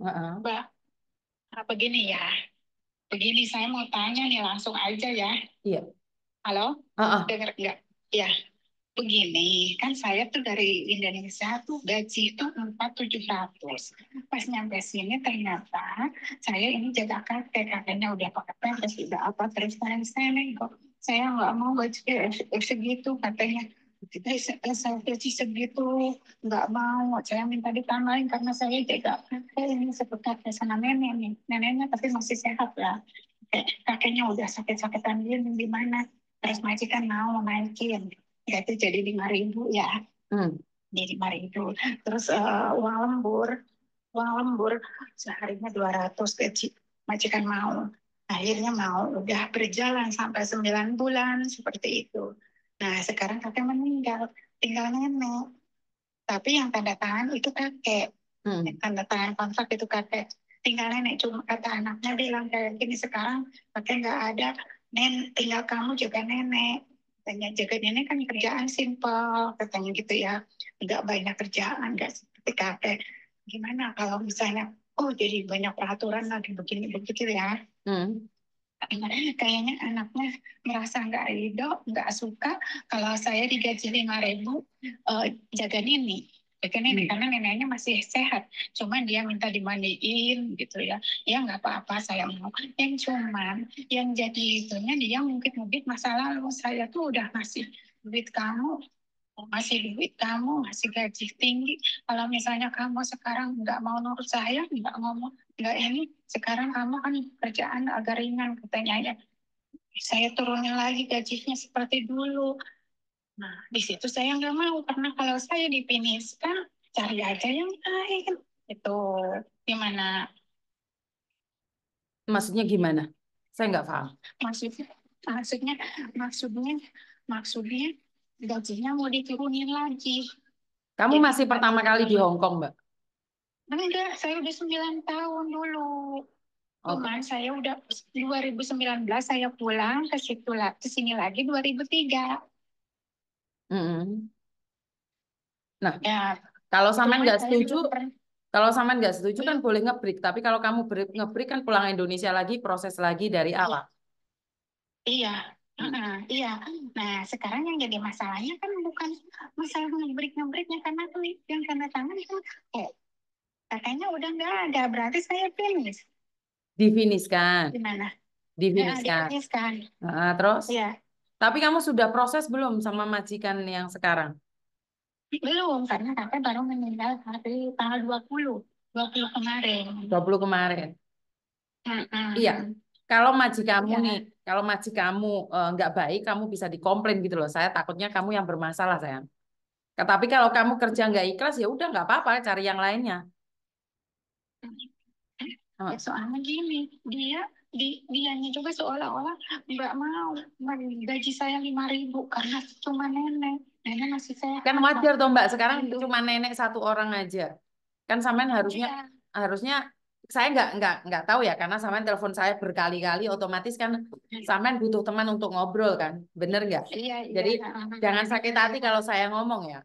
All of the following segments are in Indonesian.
Mbak, apa gini ya? Begini saya mau tanya nih langsung aja ya. Iya. Halo? Heeh. Dengar enggak? Ya. Begini, kan saya tuh dari Indonesia tuh gaji itu 4700. Pas nyampe sini ternyata saya ini jaga kakek, kakeknya udah pakai pempes, udah apa, terus saya nih kok. Saya nggak mau gaji segitu katanya kita SLPC segitu nggak mau saya minta ditambahin karena saya tidak kakek ini seperti sana nenek nih neneknya tapi masih sehat lah kakeknya udah sakit-sakitan dia mana terus majikan mau naikin ya itu jadi lima ribu ya hmm. jadi lima ribu terus uh, uang lembur uang lembur seharinya dua ratus eh, majikan mau akhirnya mau udah berjalan sampai sembilan bulan seperti itu Nah, sekarang kakek meninggal, tinggal nenek. Tapi yang tanda tangan itu kakek. Hmm. tanda tangan kontrak itu kakek. Tinggal nenek cuma kata anaknya bilang kayak gini sekarang kakek nggak ada, nen tinggal kamu juga nenek. Katanya jaga nenek kan kerjaan simpel, katanya gitu ya. Nggak banyak kerjaan, nggak seperti kakek. Gimana kalau misalnya, oh jadi banyak peraturan lagi begini begitu ya. Hmm kayaknya anaknya merasa nggak ridho, nggak suka kalau saya digaji lima ribu uh, jaga nini jaga nini hmm. karena neneknya masih sehat cuman dia minta dimandiin gitu ya ya nggak apa-apa saya mau yang cuman yang jadi itunya dia mungkin mungkin masa lalu saya tuh udah masih duit kamu masih oh, duit kamu masih gaji tinggi kalau misalnya kamu sekarang nggak mau nurut saya nggak ngomong nggak ini sekarang kamu kan kerjaan agak ringan katanya ya saya turunin lagi gajinya seperti dulu nah di situ saya nggak mau karena kalau saya dipiniskan cari aja yang lain itu gimana maksudnya gimana saya nggak paham maksudnya maksudnya maksudnya maksudnya gajinya mau diturunin lagi. Kamu Jadi, masih pertama kali di Hong Kong, Mbak? Enggak, saya udah 9 tahun dulu. Okay. Oh. Cuman saya udah 2019 saya pulang ke situ ke sini lagi 2003. Mm -hmm. Nah, ya, kalau sama nggak setuju, kalau sama nggak setuju kan iya. boleh ngebrik, tapi kalau kamu ngebrik kan pulang Indonesia lagi proses lagi dari iya. awal. Iya, Uh, iya. Nah, sekarang yang jadi masalahnya kan bukan masalah ngebrik-ngebriknya karena tuh yang karena tangan itu eh katanya udah nggak ada, berarti saya finish. kan? Gimana? Difiniskan. Ya, kan. Nah, terus? Iya. Tapi kamu sudah proses belum sama majikan yang sekarang? Belum, karena katanya baru meninggal hari tanggal dua puluh kemarin. puluh kemarin. Uh -uh. Iya. Kalau majikanmu ya. nih, kalau maji kamu eh, nggak baik, kamu bisa dikomplain gitu loh. Saya takutnya kamu yang bermasalah saya. Tetapi kalau kamu kerja nggak ikhlas ya udah nggak apa-apa, cari yang lainnya. Ya, soalnya gini, dia di dianya juga seolah-olah nggak mau gaji saya lima ribu karena cuma nenek. Nenek masih saya. Kan wajar dong mbak, sekarang itu. cuma nenek satu orang aja. Kan sampean harusnya ya. harusnya saya nggak nggak nggak tahu ya karena sampean telepon saya berkali-kali otomatis kan sampean butuh teman untuk ngobrol kan bener nggak iya, iya, jadi iya. jangan sakit hati kalau saya ngomong ya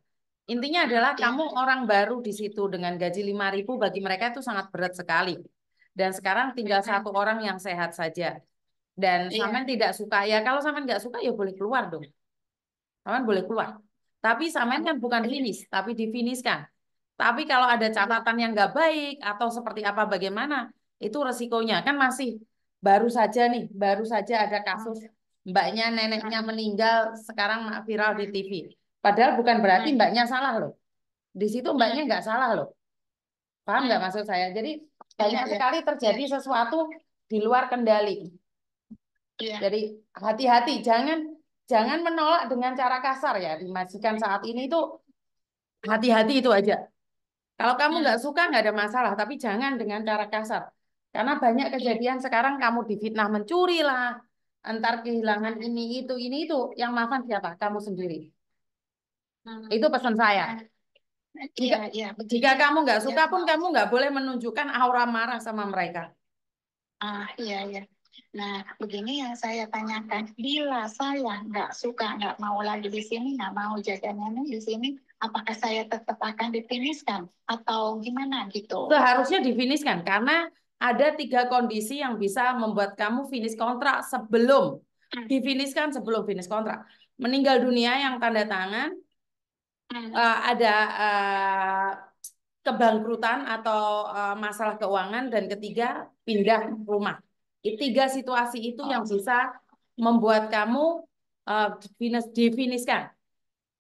intinya adalah iya. kamu orang baru di situ dengan gaji ribu bagi mereka itu sangat berat sekali dan sekarang tinggal iya. satu orang yang sehat saja dan iya. sampean tidak suka ya kalau sampean nggak suka ya boleh keluar dong sampean boleh keluar tapi sampean kan bukan finish tapi kan tapi kalau ada iya. catatan yang nggak baik atau seperti apa bagaimana, itu resikonya kan masih baru saja nih, baru saja ada kasus hmm. mbaknya neneknya hmm. meninggal sekarang viral di TV. Padahal bukan berarti hmm. mbaknya salah loh. Di situ iya. mbaknya nggak salah loh. Paham nggak maksud saya? Jadi iya, banyak sekali terjadi sesuatu di luar kendali. Jadi hati-hati, jangan jangan menolak dengan cara kasar ya dimajikan saat ini itu hati-hati itu aja kalau kamu hmm. nggak suka nggak ada masalah, tapi jangan dengan cara kasar. Karena banyak kejadian sekarang kamu difitnah mencuri lah, antar kehilangan ini itu ini itu, yang maafan siapa? Kamu sendiri. Hmm. Itu pesan saya. Iya, jika, ya, ya, jika kamu nggak iya, suka ya, pun kamu nggak boleh menunjukkan aura marah sama mereka. Ah iya iya. Nah, begini yang saya tanyakan, bila saya nggak suka, nggak mau lagi di sini, nggak mau nenek di sini, apakah saya tetap akan difinishkan atau gimana gitu? Seharusnya difinishkan karena ada tiga kondisi yang bisa membuat kamu finish kontrak sebelum hmm. sebelum finish kontrak. Meninggal dunia yang tanda tangan, hmm. uh, ada uh, kebangkrutan atau uh, masalah keuangan dan ketiga pindah rumah. Tiga situasi itu oh. yang susah membuat kamu uh, definis, definiskan.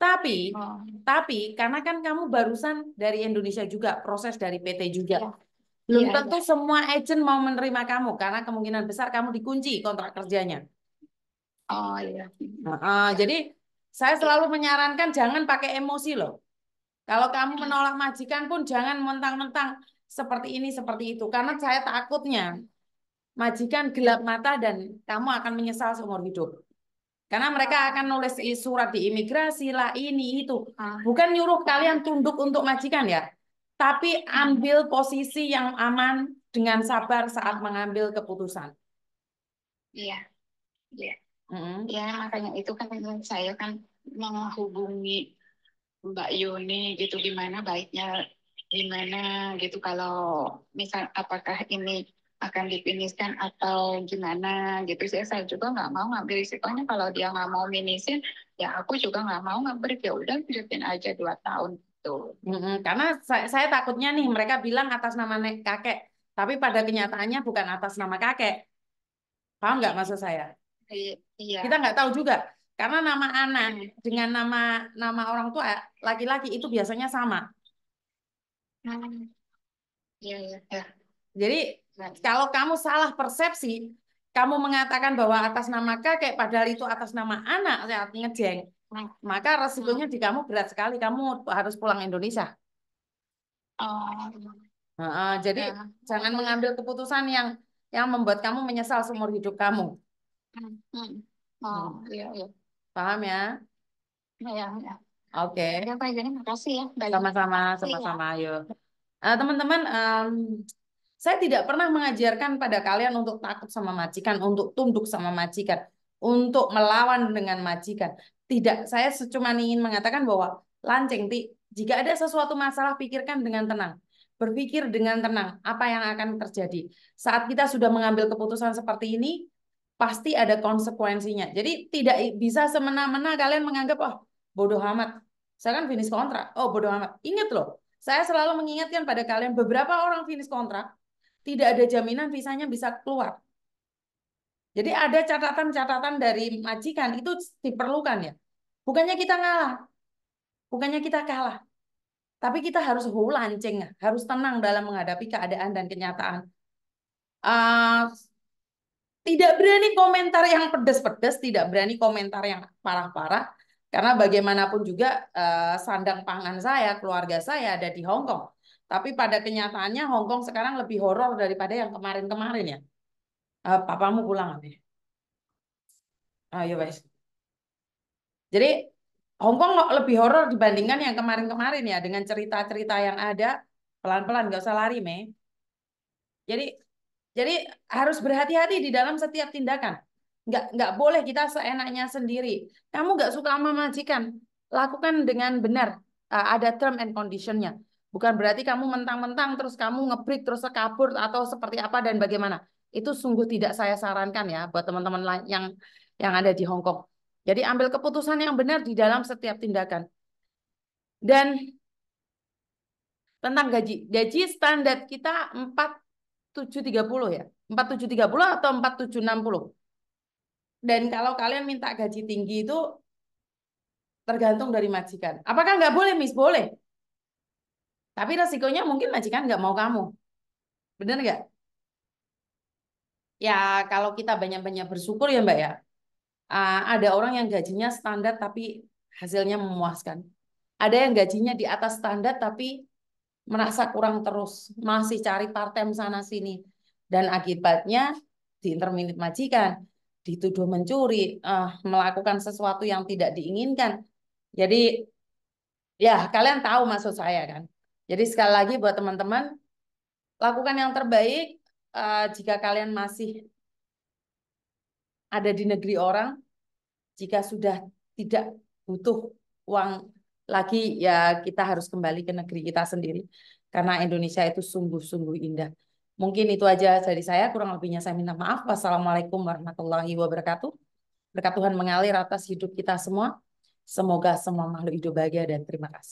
Tapi, oh. tapi karena kan kamu barusan dari Indonesia juga, proses dari PT juga. Ya. Belum ya, tentu ya. semua agent mau menerima kamu karena kemungkinan besar kamu dikunci kontrak kerjanya. Oh iya. Nah, uh, jadi saya selalu menyarankan jangan pakai emosi loh. Kalau kamu menolak majikan pun jangan mentang-mentang seperti ini seperti itu karena saya takutnya majikan gelap mata dan kamu akan menyesal seumur hidup. Karena mereka akan nulis surat di imigrasi lah ini itu. Ah. Bukan nyuruh kalian tunduk untuk majikan ya. Tapi ambil posisi yang aman dengan sabar saat mengambil keputusan. Iya. Iya. Mm -hmm. makanya itu kan saya kan menghubungi Mbak Yuni gitu gimana baiknya gimana gitu kalau misal apakah ini akan dipiniskan atau gimana gitu saya saya juga nggak mau ngambil risikonya kalau dia nggak mau minisin ya aku juga nggak mau ngambil ya udah pinjamin aja dua tahun gitu mm-hmm. karena saya, saya takutnya nih mereka bilang atas nama nek kakek tapi pada kenyataannya bukan atas nama kakek paham nggak maksud saya iya. kita nggak tahu juga karena nama anak mm. dengan nama nama orang tua eh, laki-laki itu biasanya sama. Hmm. Ya, ya, ya. Jadi Nah, kalau kamu salah persepsi, kamu mengatakan bahwa atas nama kakek padahal itu atas nama anak saya ngejeng nah, maka resikonya hmm. di kamu berat sekali kamu harus pulang Indonesia oh. Nah, jadi ya. jangan mengambil keputusan yang yang membuat kamu menyesal seumur hidup kamu hmm, hmm. oh iya iya paham ya iya iya oke iya, okay. ya, Pak ya sama-sama sama-sama ya. yuk uh, teman-teman um, saya tidak pernah mengajarkan pada kalian untuk takut sama majikan, untuk tunduk sama majikan, untuk melawan dengan majikan. Tidak, saya cuma ingin mengatakan bahwa lanceng ti, jika ada sesuatu masalah pikirkan dengan tenang. Berpikir dengan tenang apa yang akan terjadi. Saat kita sudah mengambil keputusan seperti ini, pasti ada konsekuensinya. Jadi tidak bisa semena-mena kalian menganggap, oh bodoh amat, saya kan finish kontrak, oh bodoh amat. Ingat loh, saya selalu mengingatkan pada kalian, beberapa orang finish kontrak, tidak ada jaminan visanya bisa keluar. Jadi ada catatan-catatan dari majikan itu diperlukan ya. Bukannya kita ngalah. Bukannya kita kalah. Tapi kita harus hu lancing, harus tenang dalam menghadapi keadaan dan kenyataan. Uh, tidak berani komentar yang pedes-pedes, tidak berani komentar yang parah-parah, karena bagaimanapun juga uh, sandang pangan saya, keluarga saya ada di Hongkong. Tapi pada kenyataannya Hong Kong sekarang lebih horor daripada yang kemarin-kemarin ya. Uh, papamu pulang nih. Ya? Ayo guys. Jadi Hong Kong lebih horor dibandingkan yang kemarin-kemarin ya dengan cerita-cerita yang ada. Pelan-pelan nggak usah lari, Me. Jadi jadi harus berhati-hati di dalam setiap tindakan. Nggak nggak boleh kita seenaknya sendiri. Kamu nggak suka sama majikan, lakukan dengan benar. Uh, ada term and conditionnya Bukan berarti kamu mentang-mentang terus kamu ngebrik terus kabur atau seperti apa dan bagaimana. Itu sungguh tidak saya sarankan ya buat teman-teman yang yang ada di Hong Kong. Jadi ambil keputusan yang benar di dalam setiap tindakan. Dan tentang gaji. Gaji standar kita 4730 ya. 4730 atau 4760. Dan kalau kalian minta gaji tinggi itu tergantung dari majikan. Apakah nggak boleh, Miss? Boleh. Tapi resikonya mungkin majikan nggak mau kamu. Bener nggak? Ya kalau kita banyak-banyak bersyukur ya Mbak ya. Uh, ada orang yang gajinya standar tapi hasilnya memuaskan. Ada yang gajinya di atas standar tapi merasa kurang terus. Masih cari part-time sana-sini. Dan akibatnya di interminit majikan. Dituduh mencuri. Uh, melakukan sesuatu yang tidak diinginkan. Jadi ya kalian tahu maksud saya kan. Jadi sekali lagi buat teman-teman, lakukan yang terbaik uh, jika kalian masih ada di negeri orang, jika sudah tidak butuh uang lagi, ya kita harus kembali ke negeri kita sendiri. Karena Indonesia itu sungguh-sungguh indah. Mungkin itu aja dari saya, kurang lebihnya saya minta maaf. Wassalamualaikum warahmatullahi wabarakatuh. Berkat Tuhan mengalir atas hidup kita semua. Semoga semua makhluk hidup bahagia dan terima kasih.